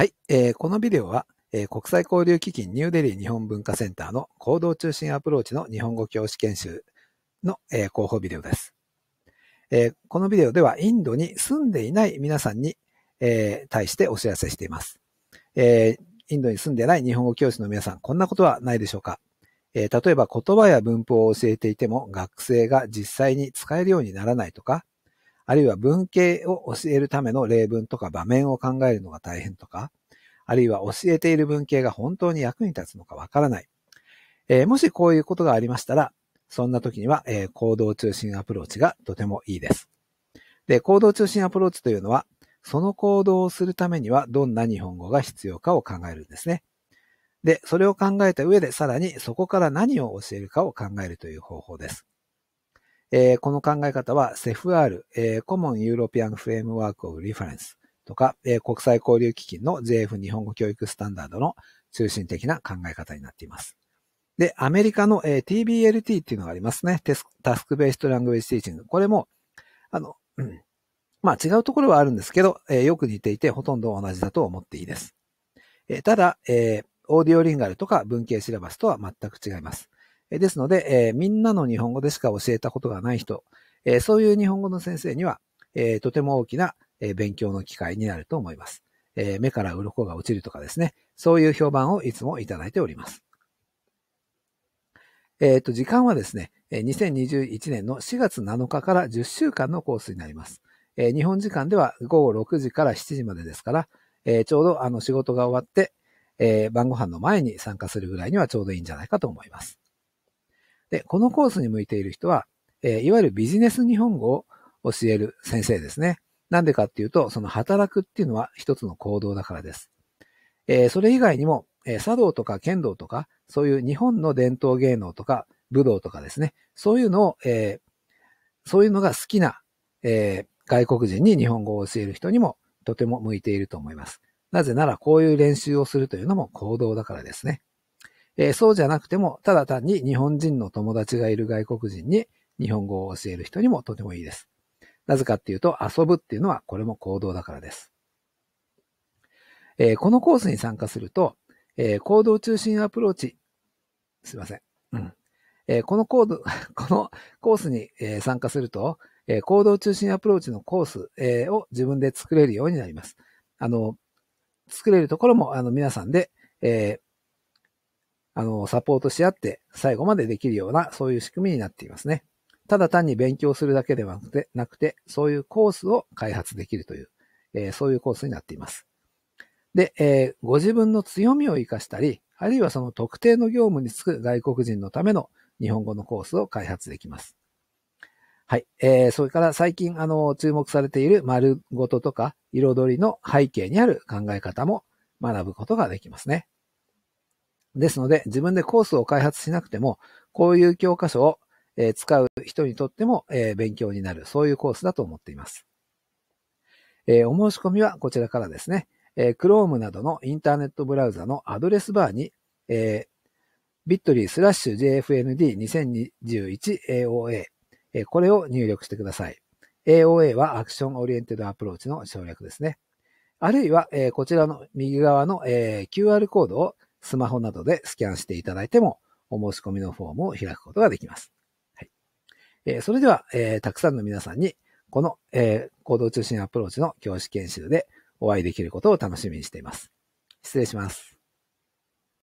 はい、えー、このビデオは、えー、国際交流基金ニューデリー日本文化センターの行動中心アプローチの日本語教師研修の、えー、候ビデオです、えー。このビデオではインドに住んでいない皆さんに、えー、対してお知らせしています、えー。インドに住んでない日本語教師の皆さん、こんなことはないでしょうかえ例えば言葉や文法を教えていても学生が実際に使えるようにならないとか、あるいは文系を教えるための例文とか場面を考えるのが大変とか、あるいは教えている文系が本当に役に立つのかわからない。えー、もしこういうことがありましたら、そんな時には、えー、行動中心アプローチがとてもいいです。で、行動中心アプローチというのは、その行動をするためにはどんな日本語が必要かを考えるんですね。で、それを考えた上でさらにそこから何を教えるかを考えるという方法です。えー、この考え方は CFR、えー、p e a ユーロピア e フレームワーク e f リファレンスとか、えー、国際交流基金の JF 日本語教育スタンダードの中心的な考え方になっています。で、アメリカの、えー、TBLT っていうのがありますね。タスクベーストラングウェジティーチング。これも、あの、うん、まあ違うところはあるんですけど、えー、よく似ていてほとんど同じだと思っていいです。えー、ただ、えー、オーディオリンガルとか文系シラバスとは全く違います。ですので、えー、みんなの日本語でしか教えたことがない人、えー、そういう日本語の先生には、えー、とても大きな、え勉強の機会になると思います。え目から鱗が落ちるとかですね、そういう評判をいつもいただいております。えっ、と、時間はですね、2021年の4月7日から10週間のコースになります。え日本時間では午後6時から7時までですから、えちょうどあの仕事が終わって、え晩ご飯の前に参加するぐらいにはちょうどいいんじゃないかと思います。で、このコースに向いている人は、えー、いわゆるビジネス日本語を教える先生ですね。なんでかっていうと、その働くっていうのは一つの行動だからです。えー、それ以外にも、えー、茶道とか剣道とか、そういう日本の伝統芸能とか、武道とかですね。そういうのを、えー、そういうのが好きな、え外国人に日本語を教える人にもとても向いていると思います。なぜならこういう練習をするというのも行動だからですね。えー、そうじゃなくても、ただ単に日本人の友達がいる外国人に日本語を教える人にもとてもいいです。なぜかっていうと、遊ぶっていうのはこれも行動だからです。えー、このコースに参加すると、えー、行動中心アプローチ、すいません。うん。えこのコード、このコースに、え参加すると、え行動中心アプローチのコース、えを自分で作れるようになります。あの、作れるところも、あの、皆さんで、えあの、サポートし合って最後までできるような、そういう仕組みになっていますね。ただ単に勉強するだけではなくて、なくてそういうコースを開発できるという、えー、そういうコースになっています。で、えー、ご自分の強みを活かしたり、あるいはその特定の業務に就く外国人のための日本語のコースを開発できます。はい。えー、それから最近、あの、注目されている丸ごととか、彩りの背景にある考え方も学ぶことができますね。ですので、自分でコースを開発しなくても、こういう教科書を、え使う人にとっても、え勉強になる、そういうコースだと思っています。えお申し込みはこちらからですね、え Chrome などのインターネットブラウザのアドレスバーに、えー、bit.ly スラッシュ JFND2021AOA、えこれを入力してください。AOA はアクションオリエンテッドアプローチの省略ですね。あるいは、えこちらの右側の、え QR コードをスマホなどでスキャンしていただいても、お申し込みのフォームを開くことができます。はい。えー、それでは、えー、たくさんの皆さんに、この、えー、行動中心アプローチの教師研修でお会いできることを楽しみにしています。失礼します。